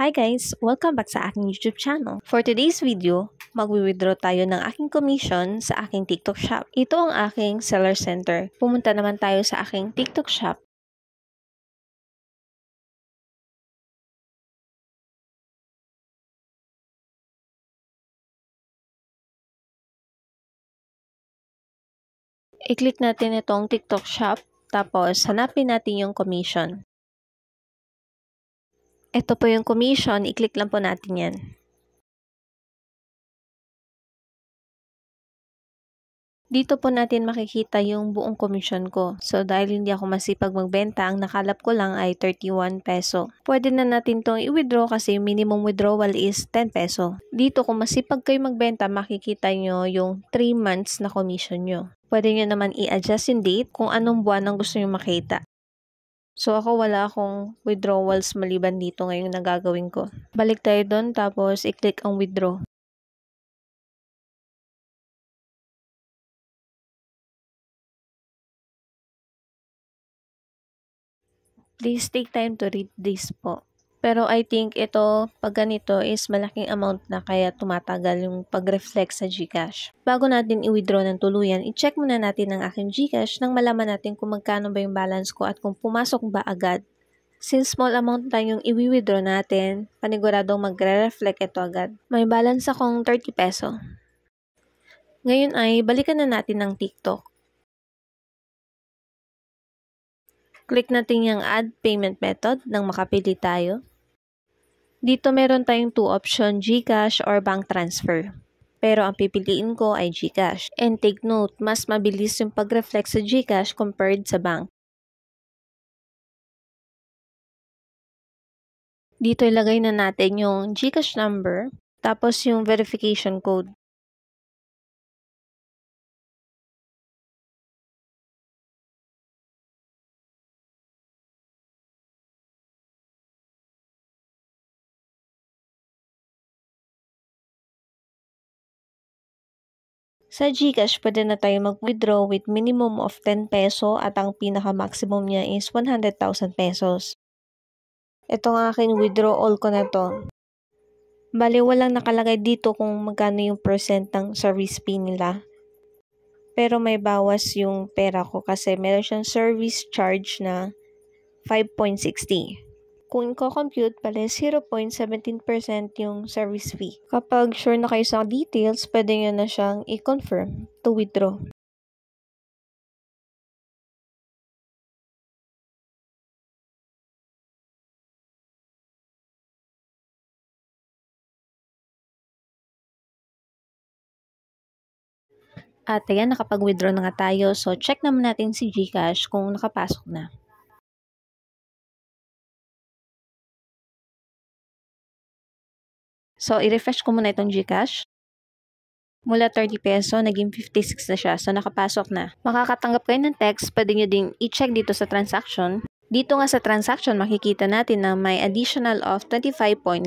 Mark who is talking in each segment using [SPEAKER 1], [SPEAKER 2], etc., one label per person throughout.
[SPEAKER 1] Hi guys! Welcome back sa aking YouTube channel. For today's video, magwi-withdraw tayo ng aking
[SPEAKER 2] commission sa aking TikTok shop. Ito ang aking seller center. Pumunta naman tayo sa aking
[SPEAKER 3] TikTok shop. I-click natin itong TikTok shop,
[SPEAKER 2] tapos hanapin natin yung commission. Ito po yung commission. I-click lang po natin yan. Dito po natin makikita yung buong commission ko. So dahil hindi
[SPEAKER 1] ako masipag magbenta, ang nakalap ko lang ay 31 peso. Pwede na natin tong i-withdraw kasi yung minimum withdrawal is 10 peso. Dito kung masipag kayo magbenta, makikita nyo yung 3 months na commission nyo. Pwede nyo naman i-adjust yung date kung anong buwan ang gusto nyo makita. So, ako wala akong withdrawals maliban dito ngayon na gagawin
[SPEAKER 3] ko. Balik tayo doon, tapos i-click ang withdraw. Please take time to read this po. Pero I think
[SPEAKER 1] ito, pag ganito is malaking amount na kaya tumatagal yung pag-reflect sa Gcash. Bago natin i-withdraw ng tuluyan, i-check muna natin ang aking Gcash nang malaman natin kung magkano ba yung balance ko at kung pumasok ba agad. Since small amount lang yung i-withdraw natin, paniguradong magre-reflect ito agad. May balance akong 30 peso. Ngayon ay balikan na natin ng TikTok. Click natin yung Add Payment Method nang makapili tayo. Dito meron tayong two option, GCash or bank transfer. Pero ang pipiliin ko
[SPEAKER 2] ay GCash. And take note, mas mabilis yung pag-reflect sa GCash compared sa bank.
[SPEAKER 3] Dito ilagay na natin yung GCash number, tapos yung verification code.
[SPEAKER 2] Sa GCash, pwede na tayo mag-withdraw with minimum of 10 peso at ang pinaka-maximum
[SPEAKER 1] niya is 100,000 pesos. Ito Itong akin withdrawal ko na to. Bale, walang nakalagay dito kung magkano yung percent ng service fee nila. Pero may bawas yung pera ko kasi meron siyang service charge na 5.60 kung ko-compute pala 0.17% yung service fee. Kapag sure na kayo sa details, pwede nyo na siyang
[SPEAKER 3] i-confirm to withdraw.
[SPEAKER 2] At ayan, nakapag-withdraw na nga tayo. So, check naman natin si Gcash kung nakapasok
[SPEAKER 3] na. So, i-refresh ko muna itong Gcash. Mula 30
[SPEAKER 1] peso, naging 56 na siya. So, nakapasok na. Makakatanggap kayo ng text, pwede nyo ding i-check dito sa transaction. Dito nga sa transaction, makikita natin na may additional of 25.99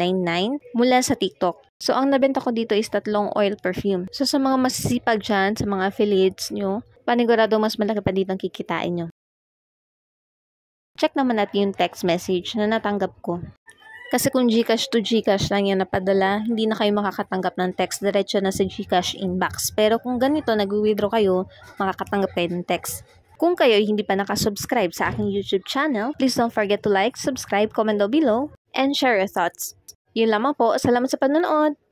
[SPEAKER 1] mula sa TikTok. So, ang nabenta ko dito is tatlong oil perfume. So, sa mga masisipag dyan, sa mga affiliates nyo, panigurado mas malaki pa dito ang kikitain nyo. Check naman natin yung text message na natanggap ko. Kasi kung Gcash to Gcash lang yan napadala, hindi na kayo makakatanggap ng text. Diretso na sa Gcash inbox. Pero kung ganito, nag-withdraw kayo, makakatanggap kayo ng text. Kung kayo hindi pa nakasubscribe sa aking YouTube channel, please don't forget to like, subscribe, comment down below, and share your thoughts.
[SPEAKER 2] Yun lamang po. Salamat sa panonood!